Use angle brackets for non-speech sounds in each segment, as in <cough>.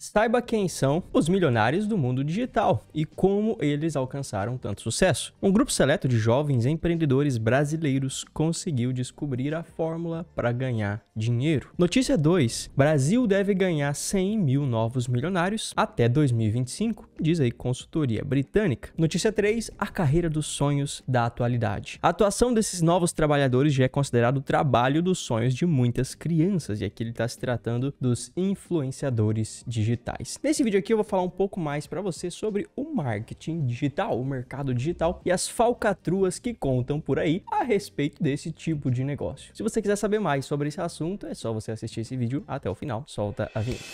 Saiba quem são os milionários do mundo digital e como eles alcançaram tanto sucesso. Um grupo seleto de jovens empreendedores brasileiros conseguiu descobrir a fórmula para ganhar dinheiro. Notícia 2: Brasil deve ganhar 100 mil novos milionários até 2025, diz aí consultoria britânica. Notícia 3: A carreira dos sonhos da atualidade. A atuação desses novos trabalhadores já é considerado o trabalho dos sonhos de muitas crianças, e aqui ele está se tratando dos influenciadores digitais digitais. Nesse vídeo aqui eu vou falar um pouco mais para você sobre o marketing digital, o mercado digital e as falcatruas que contam por aí a respeito desse tipo de negócio. Se você quiser saber mais sobre esse assunto, é só você assistir esse vídeo até o final. Solta a vinheta.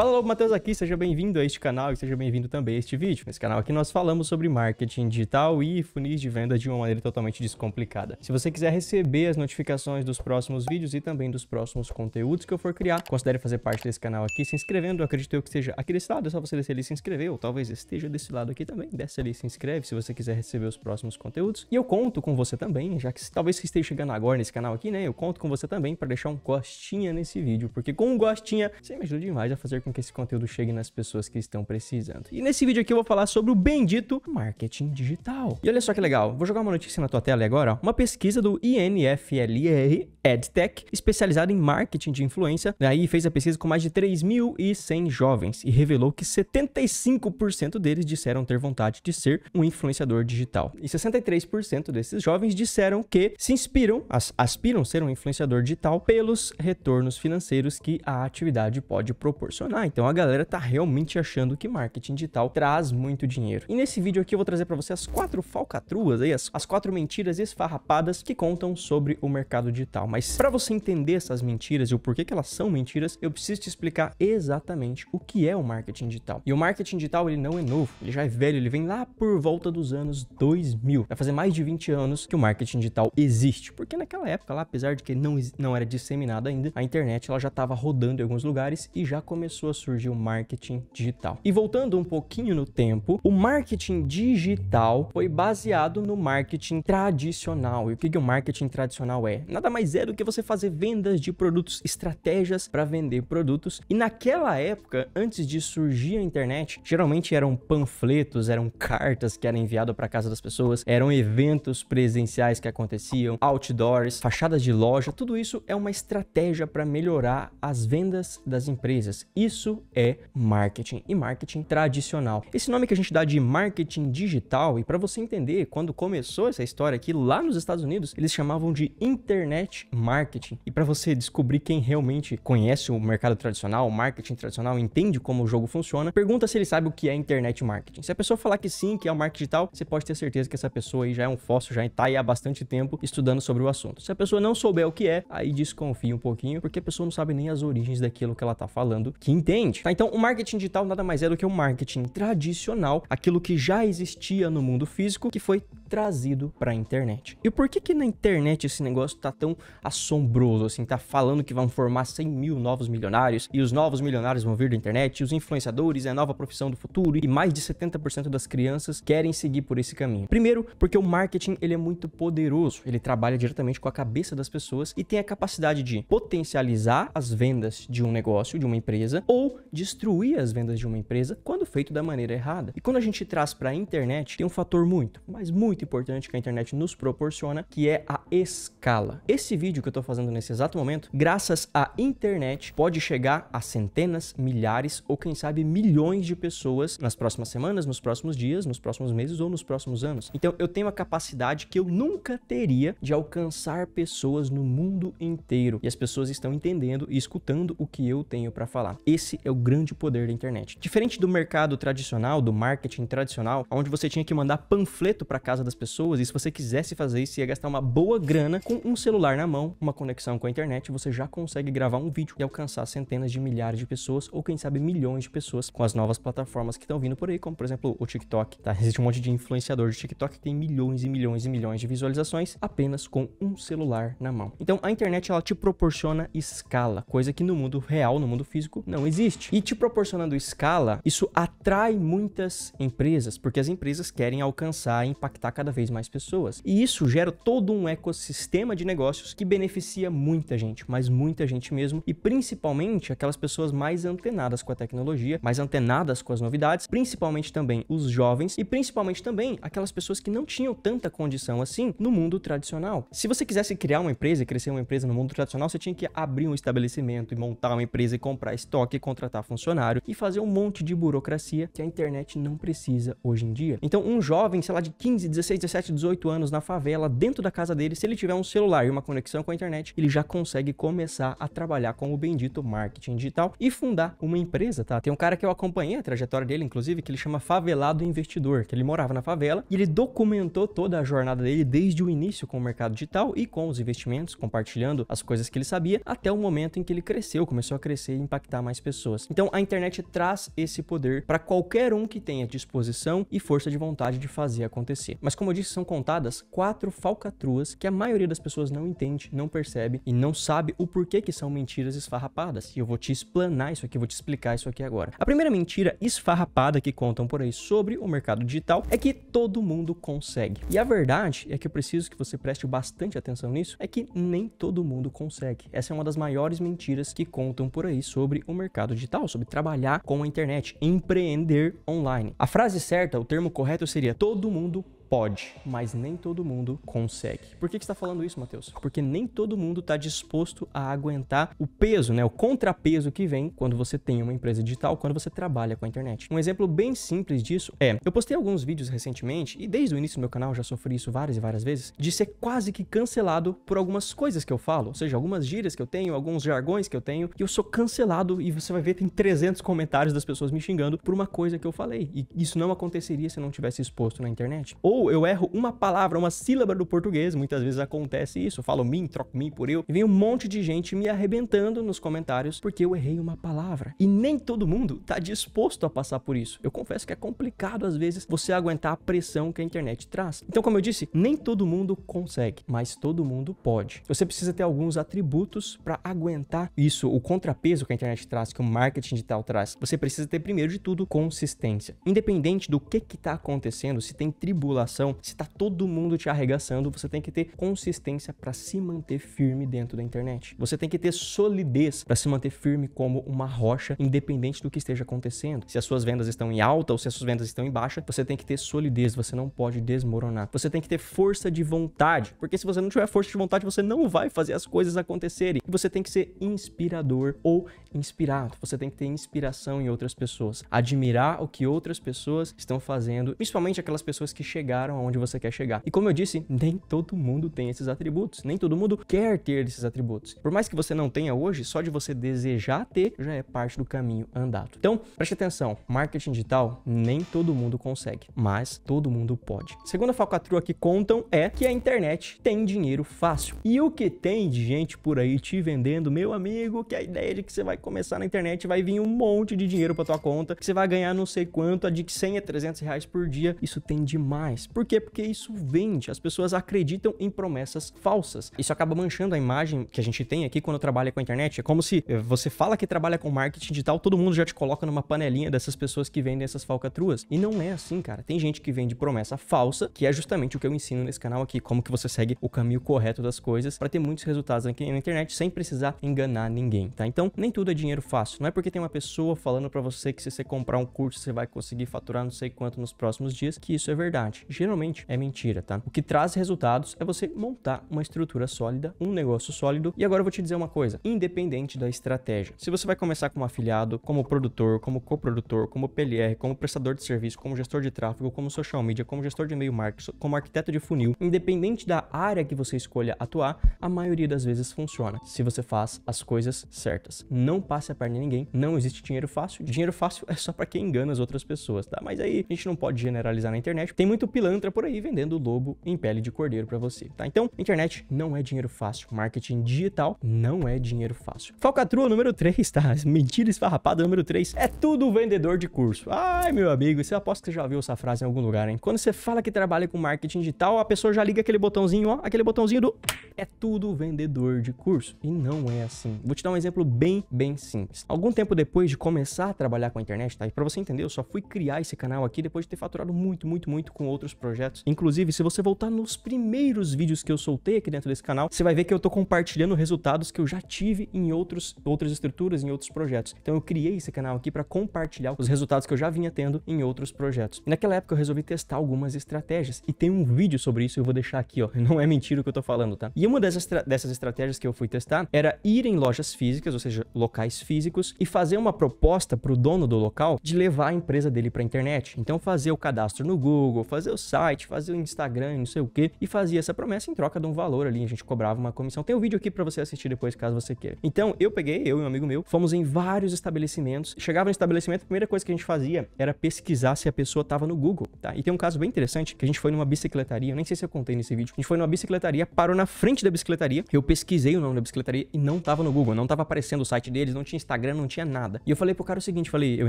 Fala, Lobo Matheus aqui, seja bem-vindo a este canal e seja bem-vindo também a este vídeo. Nesse canal aqui nós falamos sobre marketing digital e funis de venda de uma maneira totalmente descomplicada. Se você quiser receber as notificações dos próximos vídeos e também dos próximos conteúdos que eu for criar, considere fazer parte desse canal aqui se inscrevendo. Eu acredito eu que seja aqui desse lado, é só você descer ali e se inscrever, ou talvez esteja desse lado aqui também. Desce ali e se inscreve se você quiser receber os próximos conteúdos. E eu conto com você também, já que talvez você esteja chegando agora nesse canal aqui, né? Eu conto com você também para deixar um gostinha nesse vídeo, porque com um gostinha você me ajuda demais a fazer com com que esse conteúdo chegue nas pessoas que estão precisando. E nesse vídeo aqui eu vou falar sobre o bendito marketing digital. E olha só que legal, vou jogar uma notícia na tua tela agora, uma pesquisa do INFLR EdTech, especializada em marketing de influência, né, aí fez a pesquisa com mais de 3.100 jovens e revelou que 75% deles disseram ter vontade de ser um influenciador digital. E 63% desses jovens disseram que se inspiram, as, aspiram ser um influenciador digital pelos retornos financeiros que a atividade pode proporcionar ah, então a galera tá realmente achando que marketing digital traz muito dinheiro. E nesse vídeo aqui eu vou trazer para você as quatro falcatruas aí, as, as quatro mentiras esfarrapadas que contam sobre o mercado digital. Mas para você entender essas mentiras e o porquê que elas são mentiras, eu preciso te explicar exatamente o que é o marketing digital. E o marketing digital ele não é novo, ele já é velho, ele vem lá por volta dos anos 2000. Vai fazer mais de 20 anos que o marketing digital existe, porque naquela época lá, apesar de que não não era disseminado ainda, a internet ela já estava rodando em alguns lugares e já começou pessoa surgiu o marketing digital. E voltando um pouquinho no tempo, o marketing digital foi baseado no marketing tradicional. E o que, que o marketing tradicional é? Nada mais é do que você fazer vendas de produtos, estratégias para vender produtos. E naquela época, antes de surgir a internet, geralmente eram panfletos, eram cartas que eram enviadas para casa das pessoas, eram eventos presenciais que aconteciam, outdoors, fachadas de loja, tudo isso é uma estratégia para melhorar as vendas das empresas. Isso isso é marketing e marketing tradicional. Esse nome que a gente dá de marketing digital, e para você entender, quando começou essa história aqui lá nos Estados Unidos, eles chamavam de internet marketing. E para você descobrir quem realmente conhece o mercado tradicional, o marketing tradicional, entende como o jogo funciona, pergunta se ele sabe o que é internet marketing. Se a pessoa falar que sim, que é o marketing digital, você pode ter certeza que essa pessoa aí já é um fóssil, já está aí há bastante tempo estudando sobre o assunto. Se a pessoa não souber o que é, aí desconfia um pouquinho, porque a pessoa não sabe nem as origens daquilo que ela está falando, que Entende? Tá, então o marketing digital nada mais é do que o um marketing tradicional, aquilo que já existia no mundo físico, que foi trazido para a internet. E por que que na internet esse negócio tá tão assombroso, assim, tá falando que vão formar 100 mil novos milionários e os novos milionários vão vir da internet, os influenciadores é a nova profissão do futuro e mais de 70% das crianças querem seguir por esse caminho. Primeiro, porque o marketing ele é muito poderoso, ele trabalha diretamente com a cabeça das pessoas e tem a capacidade de potencializar as vendas de um negócio, de uma empresa ou destruir as vendas de uma empresa quando feito da maneira errada. E quando a gente traz para a internet, tem um fator muito, mas muito muito importante que a internet nos proporciona, que é a escala. Esse vídeo que eu estou fazendo nesse exato momento, graças à internet, pode chegar a centenas, milhares ou quem sabe milhões de pessoas nas próximas semanas, nos próximos dias, nos próximos meses ou nos próximos anos. Então eu tenho a capacidade que eu nunca teria de alcançar pessoas no mundo inteiro e as pessoas estão entendendo e escutando o que eu tenho para falar. Esse é o grande poder da internet. Diferente do mercado tradicional, do marketing tradicional, onde você tinha que mandar panfleto para casa das das pessoas. E se você quisesse fazer isso, ia gastar uma boa grana com um celular na mão, uma conexão com a internet, você já consegue gravar um vídeo e alcançar centenas de milhares de pessoas, ou quem sabe milhões de pessoas, com as novas plataformas que estão vindo por aí, como por exemplo o TikTok. Tá? Existe um monte de influenciador de TikTok que tem milhões e milhões e milhões de visualizações apenas com um celular na mão. Então a internet ela te proporciona escala, coisa que no mundo real, no mundo físico, não existe. E te proporcionando escala, isso atrai muitas empresas, porque as empresas querem alcançar e impactar cada vez mais pessoas. E isso gera todo um ecossistema de negócios que beneficia muita gente, mas muita gente mesmo, e principalmente aquelas pessoas mais antenadas com a tecnologia, mais antenadas com as novidades, principalmente também os jovens e principalmente também aquelas pessoas que não tinham tanta condição assim no mundo tradicional. Se você quisesse criar uma empresa e crescer uma empresa no mundo tradicional, você tinha que abrir um estabelecimento e montar uma empresa e comprar estoque, e contratar funcionário e fazer um monte de burocracia que a internet não precisa hoje em dia. Então, um jovem, sei lá, de 15, 16 16, 17, 18 anos na favela, dentro da casa dele, se ele tiver um celular e uma conexão com a internet, ele já consegue começar a trabalhar com o bendito marketing digital e fundar uma empresa, tá? Tem um cara que eu acompanhei a trajetória dele, inclusive, que ele chama Favelado Investidor, que ele morava na favela e ele documentou toda a jornada dele desde o início com o mercado digital e com os investimentos, compartilhando as coisas que ele sabia, até o momento em que ele cresceu, começou a crescer e impactar mais pessoas. Então a internet traz esse poder para qualquer um que tenha disposição e força de vontade de fazer acontecer. Mas como eu disse, são contadas quatro falcatruas que a maioria das pessoas não entende, não percebe e não sabe o porquê que são mentiras esfarrapadas. E eu vou te explanar isso aqui, vou te explicar isso aqui agora. A primeira mentira esfarrapada que contam por aí sobre o mercado digital é que todo mundo consegue. E a verdade é que eu preciso que você preste bastante atenção nisso, é que nem todo mundo consegue. Essa é uma das maiores mentiras que contam por aí sobre o mercado digital, sobre trabalhar com a internet, empreender online. A frase certa, o termo correto seria todo mundo pode, mas nem todo mundo consegue. Por que, que você está falando isso, Matheus? Porque nem todo mundo está disposto a aguentar o peso, né, o contrapeso que vem quando você tem uma empresa digital, quando você trabalha com a internet. Um exemplo bem simples disso é, eu postei alguns vídeos recentemente, e desde o início do meu canal já sofri isso várias e várias vezes, de ser quase que cancelado por algumas coisas que eu falo, ou seja, algumas gírias que eu tenho, alguns jargões que eu tenho, e eu sou cancelado e você vai ver tem 300 comentários das pessoas me xingando por uma coisa que eu falei. E isso não aconteceria se eu não tivesse exposto na internet. Ou ou eu erro uma palavra, uma sílaba do português, muitas vezes acontece isso, eu falo mim, troco mim por eu, e vem um monte de gente me arrebentando nos comentários porque eu errei uma palavra. E nem todo mundo tá disposto a passar por isso. Eu confesso que é complicado às vezes você aguentar a pressão que a internet traz. Então, como eu disse, nem todo mundo consegue, mas todo mundo pode. Você precisa ter alguns atributos para aguentar isso, o contrapeso que a internet traz, que o marketing digital traz. Você precisa ter primeiro de tudo consistência. Independente do que que tá acontecendo, se tem tribulação informação, se tá todo mundo te arregaçando, você tem que ter consistência para se manter firme dentro da internet. Você tem que ter solidez para se manter firme como uma rocha, independente do que esteja acontecendo. Se as suas vendas estão em alta ou se as suas vendas estão em baixa, você tem que ter solidez, você não pode desmoronar. Você tem que ter força de vontade, porque se você não tiver força de vontade, você não vai fazer as coisas acontecerem. E você tem que ser inspirador ou inspirado. Você tem que ter inspiração em outras pessoas, admirar o que outras pessoas estão fazendo, principalmente aquelas pessoas que chegaram chegaram aonde você quer chegar. E como eu disse, nem todo mundo tem esses atributos, nem todo mundo quer ter esses atributos. Por mais que você não tenha hoje, só de você desejar ter já é parte do caminho andado. Então, preste atenção, marketing digital nem todo mundo consegue, mas todo mundo pode. Segunda falcatrua que contam é que a internet tem dinheiro fácil. E o que tem de gente por aí te vendendo, meu amigo, que a ideia de que você vai começar na internet vai vir um monte de dinheiro para tua conta, que você vai ganhar não sei quanto, a de 100 a 300 reais por dia. Isso tem demais. Por quê? Porque isso vende. As pessoas acreditam em promessas falsas. Isso acaba manchando a imagem que a gente tem aqui quando trabalha com a internet. É como se eh, você fala que trabalha com marketing digital, todo mundo já te coloca numa panelinha dessas pessoas que vendem essas falcatruas. E não é assim, cara. Tem gente que vende promessa falsa, que é justamente o que eu ensino nesse canal aqui, como que você segue o caminho correto das coisas para ter muitos resultados aqui na internet sem precisar enganar ninguém, tá? Então, nem tudo é dinheiro fácil. Não é porque tem uma pessoa falando para você que se você comprar um curso, você vai conseguir faturar não sei quanto nos próximos dias, que isso é verdade geralmente é mentira, tá? O que traz resultados é você montar uma estrutura sólida, um negócio sólido. E agora eu vou te dizer uma coisa, independente da estratégia. Se você vai começar como afiliado, como produtor, como coprodutor, como PLR, como prestador de serviço, como gestor de tráfego, como social media, como gestor de e-mail marketing, como arquiteto de funil, independente da área que você escolha atuar, a maioria das vezes funciona. Se você faz as coisas certas. Não passe a perna em ninguém, não existe dinheiro fácil. Dinheiro fácil é só para quem engana as outras pessoas, tá? Mas aí a gente não pode generalizar na internet. Tem muito pilantra por aí vendendo lobo em pele de cordeiro para você, tá? Então, internet não é dinheiro fácil, marketing digital não é dinheiro fácil. Falcatrua número 3, tá? <laughs> Mentira esfarrapada número 3, é tudo vendedor de curso. Ai, meu amigo, você aposta que você já viu essa frase em algum lugar, hein? Quando você fala que trabalha com marketing digital, a pessoa já liga aquele botãozinho, ó, aquele botãozinho do é tudo vendedor de curso. E não é assim. Vou te dar um exemplo bem, bem simples. Algum tempo depois de começar a trabalhar com a internet, tá? E para você entender, eu só fui criar esse canal aqui depois de ter faturado muito, muito, muito com outros outros projetos. Inclusive, se você voltar nos primeiros vídeos que eu soltei aqui dentro desse canal, você vai ver que eu tô compartilhando resultados que eu já tive em outros, outras estruturas, em outros projetos. Então eu criei esse canal aqui para compartilhar os resultados que eu já vinha tendo em outros projetos. E naquela época eu resolvi testar algumas estratégias e tem um vídeo sobre isso, eu vou deixar aqui, ó. <laughs> Não é mentira o que eu tô falando, tá? E uma dessas, dessas estratégias que eu fui testar era ir em lojas físicas, ou seja, locais físicos, e fazer uma proposta pro dono do local de levar a empresa dele pra internet. Então fazer o cadastro no Google, fazer o site, fazer o Instagram, não sei o quê, e fazia essa promessa em troca de um valor ali, a gente cobrava uma comissão. Tem um vídeo aqui para você assistir depois, caso você queira. Então, eu peguei, eu e um amigo meu, fomos em vários estabelecimentos. Chegava no estabelecimento, a primeira coisa que a gente fazia era pesquisar se a pessoa tava no Google, tá? E tem um caso bem interessante que a gente foi numa bicicletaria, eu nem sei se eu contei nesse vídeo. A gente foi numa bicicletaria, parou na frente da bicicletaria, eu pesquisei o nome da bicicletaria e não tava no Google, não tava aparecendo o site deles, não tinha Instagram, não tinha nada. E eu falei pro cara o seguinte, falei, eu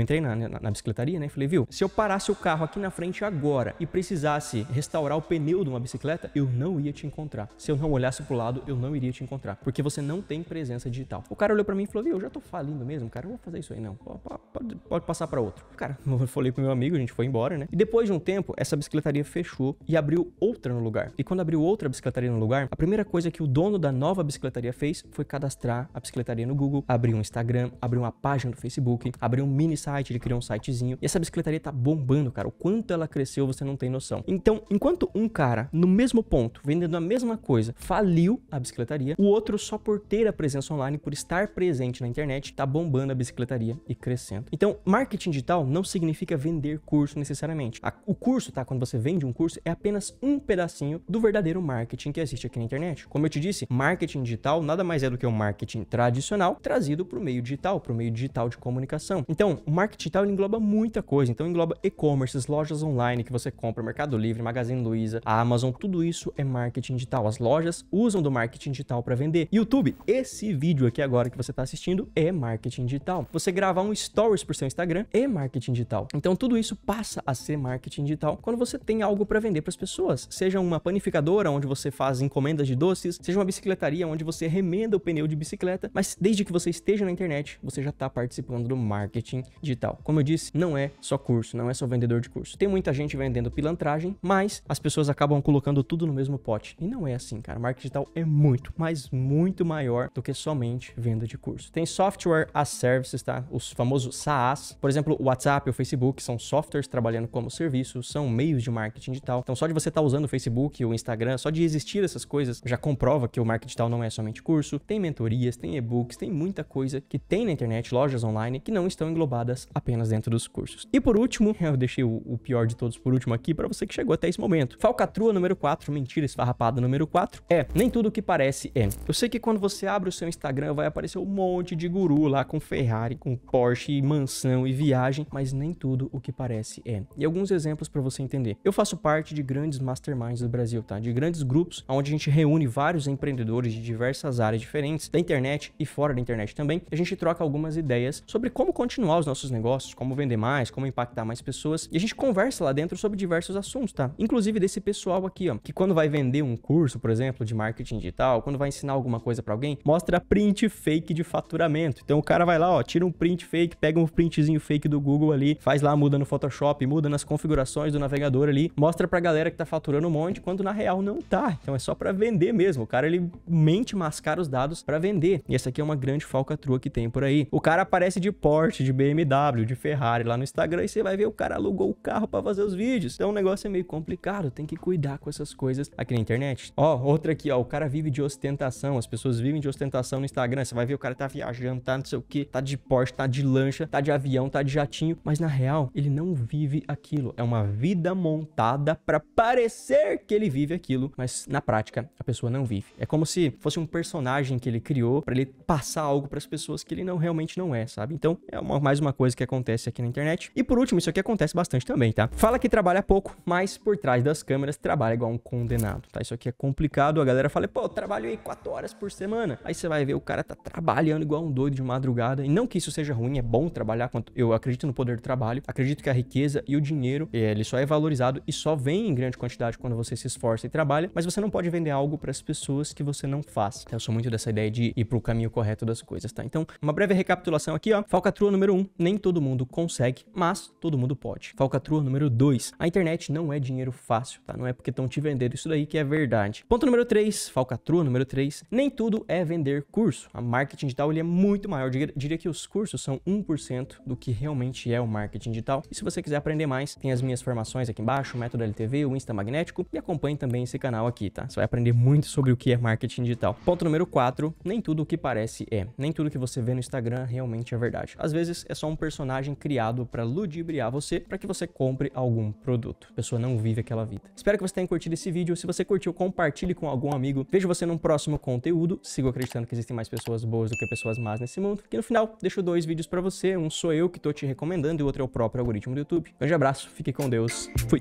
entrei na, na, na bicicletaria, né? Falei, viu, se eu parasse o carro aqui na frente agora e precisasse precisasse restaurar o pneu de uma bicicleta, eu não ia te encontrar. Se eu não olhasse pro lado, eu não iria te encontrar, porque você não tem presença digital. O cara olhou para mim e falou: "Eu já tô falindo mesmo, cara, eu vou fazer isso aí não. Pode, pode, passar para outro". Cara, <laughs> eu falei com meu amigo, a gente foi embora, né? E depois de um tempo, essa bicicletaria fechou e abriu outra no lugar. E quando abriu outra bicicletaria no lugar, a primeira coisa que o dono da nova bicicletaria fez foi cadastrar a bicicletaria no Google, abrir um Instagram, abrir uma página do Facebook, abrir um mini site, ele criou um sitezinho. E essa bicicletaria tá bombando, cara. O quanto ela cresceu, você não tem noção. Então, enquanto um cara, no mesmo ponto, vendendo a mesma coisa, faliu a bicicletaria, o outro, só por ter a presença online, por estar presente na internet, está bombando a bicicletaria e crescendo. Então, marketing digital não significa vender curso necessariamente. A, o curso, tá? Quando você vende um curso, é apenas um pedacinho do verdadeiro marketing que existe aqui na internet. Como eu te disse, marketing digital nada mais é do que um marketing tradicional trazido para o meio digital, para o meio digital de comunicação. Então, o marketing digital engloba muita coisa. Então, engloba e-commerce, lojas online que você compra, mercado Mercado Livre, Magazine Luiza, a Amazon, tudo isso é marketing digital. As lojas usam do marketing digital para vender. YouTube, esse vídeo aqui agora que você está assistindo é marketing digital. Você gravar um stories para o seu Instagram é marketing digital. Então tudo isso passa a ser marketing digital quando você tem algo para vender para as pessoas. Seja uma panificadora onde você faz encomendas de doces, seja uma bicicletaria onde você remenda o pneu de bicicleta, mas desde que você esteja na internet, você já está participando do marketing digital. Como eu disse, não é só curso, não é só vendedor de curso. Tem muita gente vendendo pilantra mas as pessoas acabam colocando tudo no mesmo pote. E não é assim, cara. Marketing digital é muito, mas muito maior do que somente venda de curso. Tem software as services, tá? Os famosos SaaS. Por exemplo, o WhatsApp e o Facebook são softwares trabalhando como serviço, são meios de marketing digital. Então, só de você estar tá usando o Facebook, o Instagram, só de existir essas coisas, já comprova que o marketing digital não é somente curso. Tem mentorias, tem e-books, tem muita coisa que tem na internet, lojas online, que não estão englobadas apenas dentro dos cursos. E por último, <laughs> eu deixei o pior de todos por último aqui, para você você que chegou até esse momento. Falcatrua número 4, mentira esfarrapada número 4, é nem tudo o que parece é. Eu sei que quando você abre o seu Instagram vai aparecer um monte de guru lá com Ferrari, com Porsche, mansão e viagem, mas nem tudo o que parece é. E alguns exemplos para você entender. Eu faço parte de grandes masterminds do Brasil, tá? De grandes grupos onde a gente reúne vários empreendedores de diversas áreas diferentes, da internet e fora da internet também. A gente troca algumas ideias sobre como continuar os nossos negócios, como vender mais, como impactar mais pessoas. E a gente conversa lá dentro sobre diversos assuntos assuntos, tá? Inclusive desse pessoal aqui, ó, que quando vai vender um curso, por exemplo, de marketing digital, quando vai ensinar alguma coisa para alguém, mostra print fake de faturamento. Então o cara vai lá, ó, tira um print fake, pega um printzinho fake do Google ali, faz lá, muda no Photoshop, muda nas configurações do navegador ali, mostra pra galera que tá faturando um monte, quando na real não tá. Então é só para vender mesmo. O cara ele mente mascara os dados para vender. E essa aqui é uma grande falcatrua que tem por aí. O cara aparece de Porsche, de BMW, de Ferrari lá no Instagram e você vai ver o cara alugou o carro para fazer os vídeos. Então é um negócio negócio é meio complicado, tem que cuidar com essas coisas aqui na internet. Ó, outra aqui, ó, o cara vive de ostentação, as pessoas vivem de ostentação no Instagram, você vai ver o cara tá viajando, tá não sei o que, tá de Porsche, tá de lancha, tá de avião, tá de jatinho, mas na real, ele não vive aquilo, é uma vida montada para parecer que ele vive aquilo, mas na prática a pessoa não vive. É como se fosse um personagem que ele criou para ele passar algo para as pessoas que ele não realmente não é, sabe? Então, é uma, mais uma coisa que acontece aqui na internet. E por último, isso aqui acontece bastante também, tá? Fala que trabalha pouco, mas por trás das câmeras trabalha igual um condenado, tá? Isso aqui é complicado, a galera fala, pô, eu trabalho aí quatro horas por semana. Aí você vai ver, o cara tá trabalhando igual um doido de madrugada, e não que isso seja ruim, é bom trabalhar, eu acredito no poder do trabalho, acredito que a riqueza e o dinheiro, ele só é valorizado e só vem em grande quantidade quando você se esforça e trabalha, mas você não pode vender algo para as pessoas que você não faz. Então, eu sou muito dessa ideia de ir pro caminho correto das coisas, tá? Então, uma breve recapitulação aqui, ó. Falcatrua número um, nem todo mundo consegue, mas todo mundo pode. Falcatrua número dois: a internet não é dinheiro fácil, tá? Não é porque estão te vendendo isso daí que é verdade. Ponto número 3, falcatrua número 3, nem tudo é vender curso. A marketing digital ele é muito maior, Eu diria que os cursos são 1% do que realmente é o marketing digital. E se você quiser aprender mais, tem as minhas formações aqui embaixo, o método LTV, o Insta Magnético e acompanhe também esse canal aqui, tá? Você vai aprender muito sobre o que é marketing digital. Ponto número 4, nem tudo o que parece é. Nem tudo que você vê no Instagram realmente é verdade. Às vezes é só um personagem criado para ludibriar você para que você compre algum produto pessoa não vive aquela vida. Espero que você tenha curtido esse vídeo. Se você curtiu, compartilhe com algum amigo. Vejo você num próximo conteúdo. Sigo acreditando que existem mais pessoas boas do que pessoas más nesse mundo. E no final, deixo dois vídeos para você. Um sou eu que tô te recomendando e o outro é o próprio algoritmo do YouTube. grande abraço, fique com Deus. Fui!